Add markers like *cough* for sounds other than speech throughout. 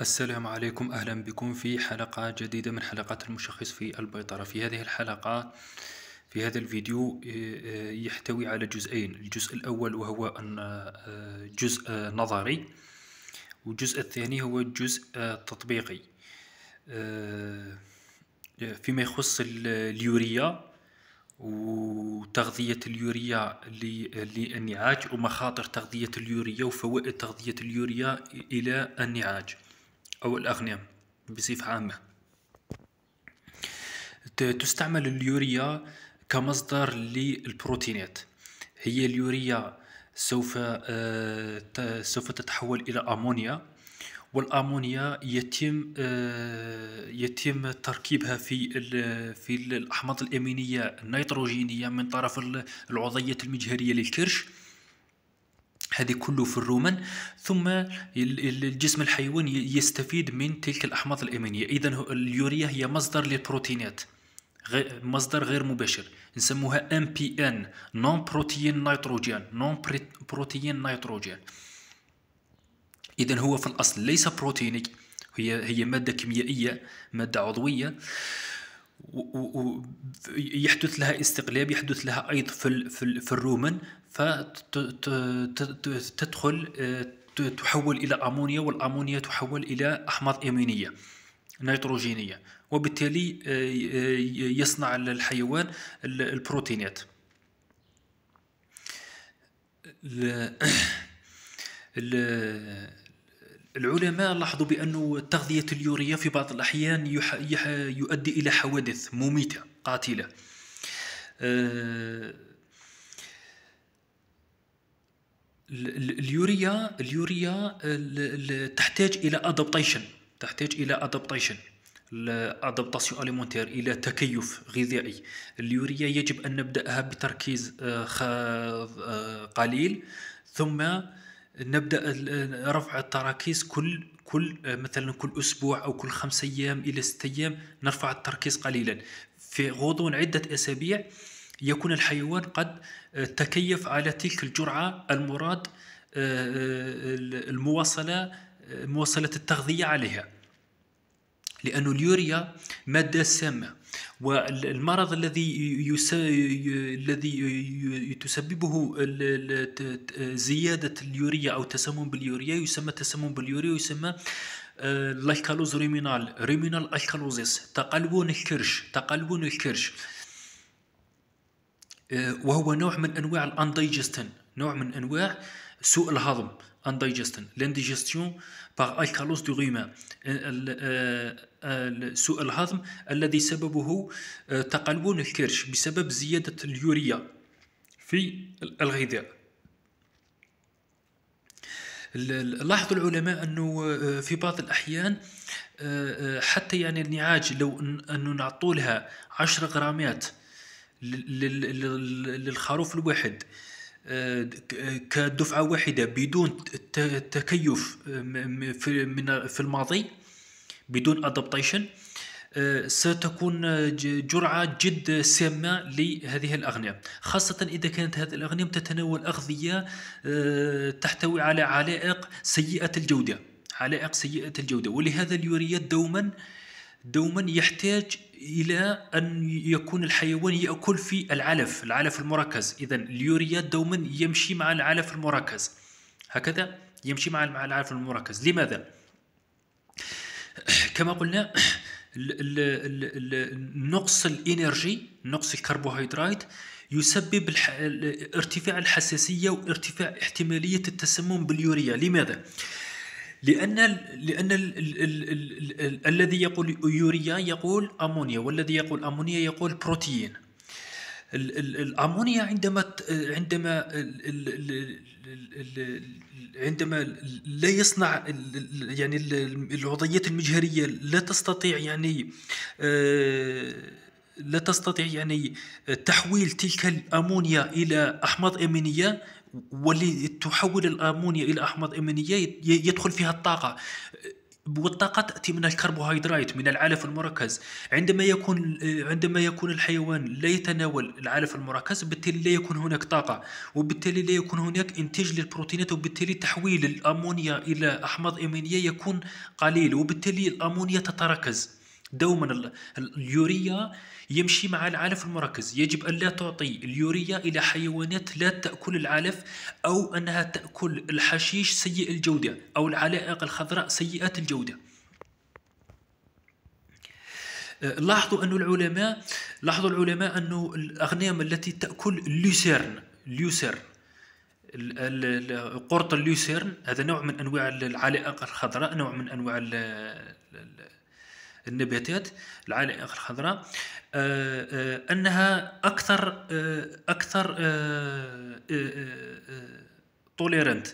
السلام عليكم أهلا بكم في حلقة جديدة من حلقات المشخص في البيطرة في هذه الحلقة في هذا الفيديو آه، آه، يحتوي على جزئين الجزء الأول وهو آه، جزء نظري والجزء الثاني هو جزء تطبيقي فيما يخص اليوريا وتغذية اليوريا للنعاج ومخاطر تغذية اليوريا وفوائد تغذية اليوريا إلى النعاج أو الأغنياء بصفة عامة تستعمل اليوريا كمصدر للبروتينات هي اليوريا سوف آه، سوف تتحول إلى أمونيا والأمونيا يتم آه، يتم تركيبها في في الأحماض الأمينية النيتروجينية من طرف العضية المجهرية للكرش هذه كله في الرومان ثم الجسم الحيوان يستفيد من تلك الأحماض الأمينية إذا اليوريا هي مصدر للبروتينات مصدر غير مباشر نسموها ام بي ان نون بروتين نيتروجين نون بروتين نيتروجين اذا هو في الاصل ليس بروتينيك هي هي ماده كيميائيه ماده عضويه ويحدث لها استقلاب يحدث لها ايض في في الرومن فتدخل آه، تحول الى امونيا والامونيا تحول الى احماض امينيه نيتروجينيه وبالتالي آه، يصنع الحيوان البروتينات ال *clears throat* العلماء لاحظوا بأن تغذية اليوريا في بعض الأحيان يح... يح... يؤدي إلى حوادث مميتة قاتلة آه، اليوريا اليوريا تحتاج الى ادابتيشن تحتاج الى ادابتيشن الادابتاسيون اليمونتير الى تكيف غذائي اليوريا يجب ان نبداها بتركيز آه، آه، قليل ثم نبدا رفع التراكيز كل كل مثلا كل اسبوع او كل خمسة ايام الى ستة ايام نرفع التركيز قليلا في غضون عده اسابيع يكون الحيوان قد آه، تكيف على تلك الجرعه المراد آه، آه، المواصله مواصله التغذيه عليها لأن اليوريا مادة سامة والمرض الذي الذي تسببه زيادة اليوريا أو تسمم باليوريا يسمى تسمم باليوريا ويسمى آه، الأشكالوز ريمينال ريمينال الكالوزيس تقلبون الكرش تقلبون الكرش آه، وهو نوع من أنواع الأندايجستن نوع من أنواع سوء الهضم indigestion l'indigestion par الكالوس دو rhuma سوء الهضم الذي سببه تقلبون الكرش بسبب زيادة اليوريا في الغذاء لاحظوا العلماء انه آه، آه، في بعض الاحيان آه، حتى يعني النعاج لو انه نعطوا لها 10 غرامات للخروف الواحد كدفعة واحدة بدون تكيف في الماضي بدون ادابتيشن آه، ستكون جرعة جد سامة لهذه الأغنية خاصة إذا كانت هذه الأغنية تتناول أغذية آه، تحتوي على علائق سيئة الجودة علائق سيئة الجودة ولهذا اليوريات دوما دوما يحتاج الى ان يكون الحيوان ياكل في العلف العلف المركز اذا اليوريات دوما يمشي مع العلف المركز هكذا يمشي مع العلف المركز لماذا *clears throat* كما قلنا نقص الانرجي نقص الكربوهيدرات يسبب ارتفاع الحساسيه وارتفاع احتماليه التسمم باليوريا لماذا لان لان الذي يقول يوريا يقول امونيا والذي يقول امونيا يقول بروتين الامونيا عندما عندما عندما لا يصنع يعني العضيات المجهريه لا تستطيع يعني لا تستطيع يعني تحويل تلك الامونيا الى احماض امينيه واللي تحول الامونيا الى احماض امينيه يدخل فيها الطاقه والطاقة تأتي من الكربوهيدرات من العلف المركز عندما يكون عندما يكون الحيوان لا يتناول العلف المركز بالتالي لا يكون هناك طاقة وبالتالي لا يكون هناك إنتاج للبروتينات وبالتالي تحويل الأمونيا إلى أحماض أمينية يكون قليل وبالتالي الأمونيا تتركز دوما اليوريا يمشي مع العلف المركز يجب أن لا تعطي اليوريا إلى حيوانات لا تأكل العلف أو أنها تأكل الحشيش سيء الجودة أو العلائق الخضراء سيئة الجودة أه، لاحظوا أن العلماء لاحظوا العلماء أن الأغنام التي تأكل اللوسيرن اليوسيرن قرط اليوسيرن هذا نوع من أنواع العلائق الخضراء نوع من أنواع النباتات العلائق الخضراء آه، آه، انها اكثر آه، اكثر توليرنت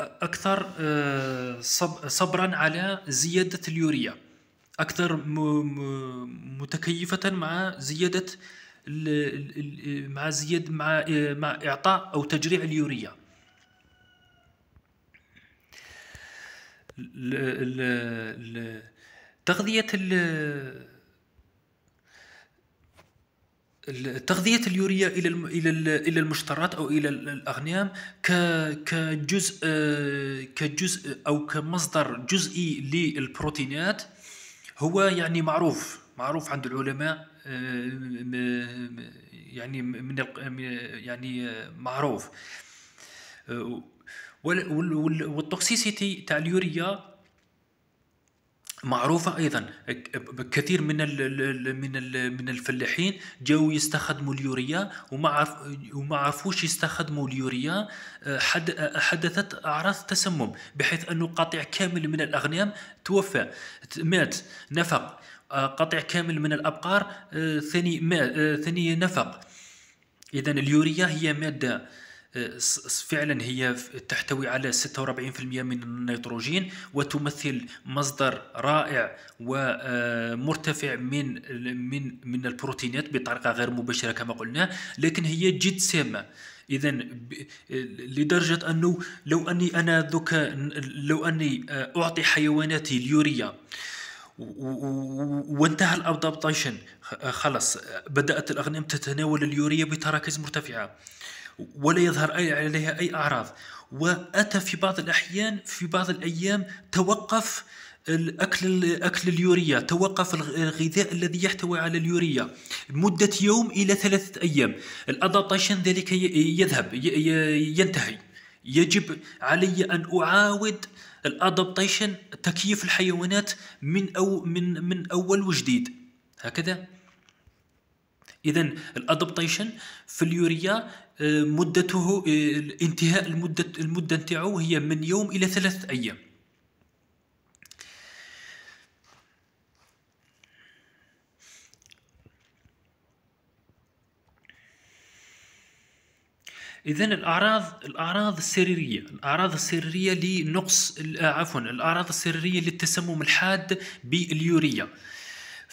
اكثر صبرا على زياده اليوريا اكثر متكيفه مع زياده مع زياد مع مع اعطاء او تجريع اليوريا تغذية تغذية اليوريا إلى إلى إلى المشترات أو إلى الأغنام كجزء كجزء أو كمصدر جزئي للبروتينات هو يعني معروف معروف عند العلماء آه، يعني من يعني معروف آه، والتوكسيسيتي تاع اليوريا معروفة أيضا كثير من الـ من الـ من الفلاحين جاوا يستخدموا اليوريا وما وما عرفوش يستخدموا اليوريا حدثت أعراض تسمم بحيث أنه قطيع كامل من الأغنام توفى مات نفق قطيع كامل من الأبقار ثاني ثاني نفق إذا اليوريا هي مادة فعلا هي تحتوي على 46% من النيتروجين وتمثل مصدر رائع ومرتفع آه، من من من البروتينات بطريقه غير مباشره كما قلنا لكن هي جد سامه اذا لدرجه انه لو اني انا ذكا لو اني آه، اعطي حيواناتي اليوريا وانتهى الادابتيشن خلاص بدات الاغنام تتناول اليوريا بتراكيز مرتفعه ولا يظهر عليها أي أعراض وأتى في بعض الأحيان في بعض الأيام توقف الاكل اكل اليوريا توقف الغذاء الذي يحتوي على اليوريا مده يوم الى ثلاثه ايام الادابتيشن ذلك يذهب ينتهي يجب علي ان اعاود الادابتيشن تكييف الحيوانات من او من من اول وجديد هكذا اذا الادابتيشن في اليوريا آه، مدته آه، انتهاء المده المده نتاعو هي من يوم الى ثلاثه ايام اذا الاعراض الاعراض السريريه الاعراض السريريه لنقص آه، عفوا الاعراض السريريه للتسمم الحاد باليوريا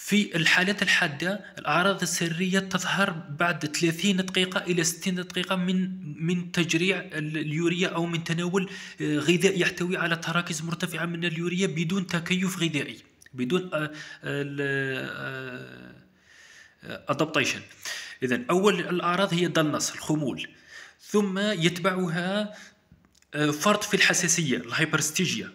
في الحالات الحادة الأعراض السرية تظهر بعد 30 دقيقة إلى 60 دقيقة من من تجريع اليوريا أو من تناول آه، غذاء يحتوي على تراكز مرتفعة من اليوريا بدون تكيف غذائي بدون ادابتيشن آه، آه، إذا أول الأعراض هي دلنس الخمول ثم يتبعها فرط في الحساسية الهايبرستيجيا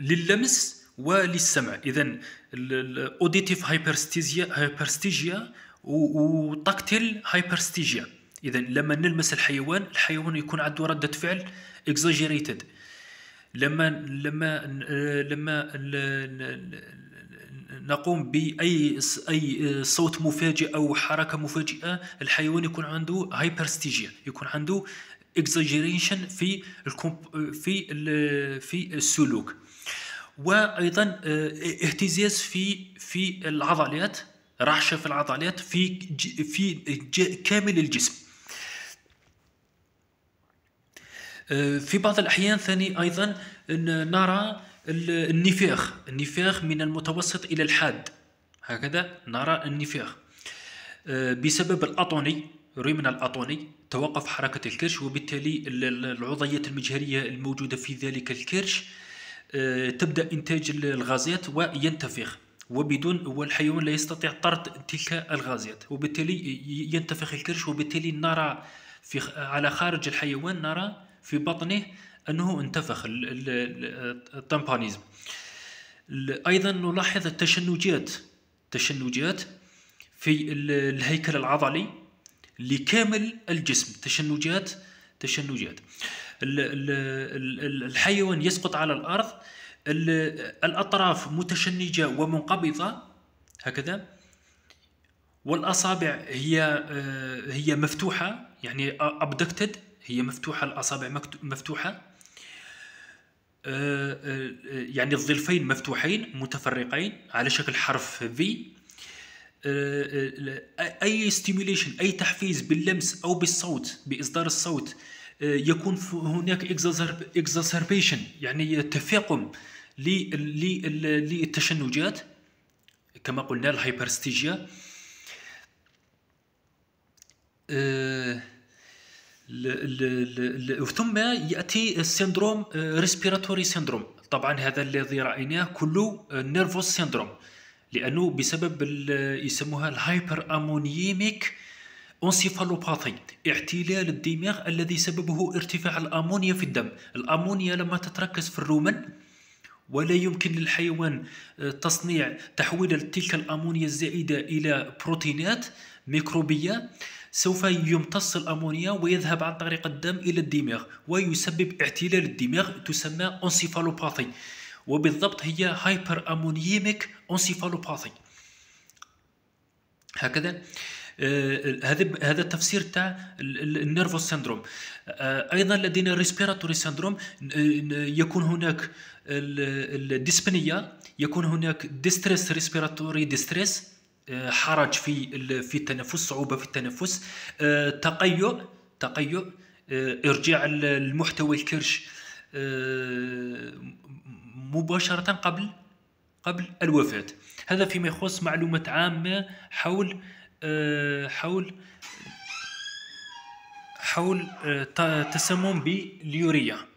للمس وللسمع اذا الاوديتيف هايبرستيجيا هايبرستيجيا وتاكتيل هايبرستيجيا اذا لما نلمس الحيوان الحيوان يكون عنده رده فعل اكزاجيريتد لما لما آه لما نقوم باي اي صوت مفاجئ او حركه مفاجئه الحيوان يكون عنده هايبرستيجيا يكون عنده اكزاجيريشن في في في السلوك وايضا آه، اهتزاز في في العضلات رعشه في العضلات في في كامل الجسم آه، في بعض الاحيان ثاني ايضا نرى النفاخ النفاخ من المتوسط الى الحاد هكذا نرى النفاخ آه، بسبب الأطوني رمنا الأطوني توقف حركة الكرش وبالتالي العضيات المجهرية الموجودة في ذلك الكرش آه، تبدا انتاج الغازات وينتفخ وبدون والحيوان لا يستطيع طرد تلك الغازات وبالتالي ينتفخ الكرش وبالتالي نرى في على خارج الحيوان نرى في بطنه انه انتفخ الطمبانيزم ايضا نلاحظ التشنجات تشنجات في الهيكل العضلي لكامل الجسم تشنجات تشنجات الحيوان يسقط على الأرض الأطراف متشنجة ومنقبضة هكذا والأصابع هي آه، هي مفتوحة يعني ابدكتد هي مفتوحة الأصابع مفتوحة آه، آه، يعني الظلفين مفتوحين متفرقين على شكل حرف في اي ستيميليشن اي تحفيز باللمس او بالصوت باصدار الصوت آه، يكون هناك اكزاسربيشن يعني تفاقم للتشنجات كما قلنا الهايبرستيجيا آه، ثم ياتي السندروم ريسبيراتوري آه، سندروم طبعا هذا الذي رايناه كله نيرفوس سندروم لانه بسبب يسموها الهايبر امونيميك أنسيفالوباثي اعتلال الدماغ الذي سببه ارتفاع الأمونيا في الدم الأمونيا لما تتركز في الرومن ولا يمكن للحيوان آه، تصنيع تحويل تلك الأمونيا الزائدة إلى بروتينات ميكروبية سوف يمتص الأمونيا ويذهب عن طريق الدم إلى الدماغ ويسبب اعتلال الدماغ تسمى أنسيفالوباثي وبالضبط هي هايبر أمونيميك أنسيفالوباثي هكذا آه، هذا هذا التفسير تاع النيرفوس سيندروم آه، ايضا لدينا ريسبيراتوري سيندروم يكون هناك الديسبنيا يكون هناك ديستريس ريسبيراتوري ديستريس حرج في في التنفس صعوبه في التنفس آه، تقيؤ تقيؤ ارجاع المحتوى الكرش مباشره قبل قبل الوفاه هذا فيما يخص معلومات عامه حول آه، حول حول آه، تسمم باليوريا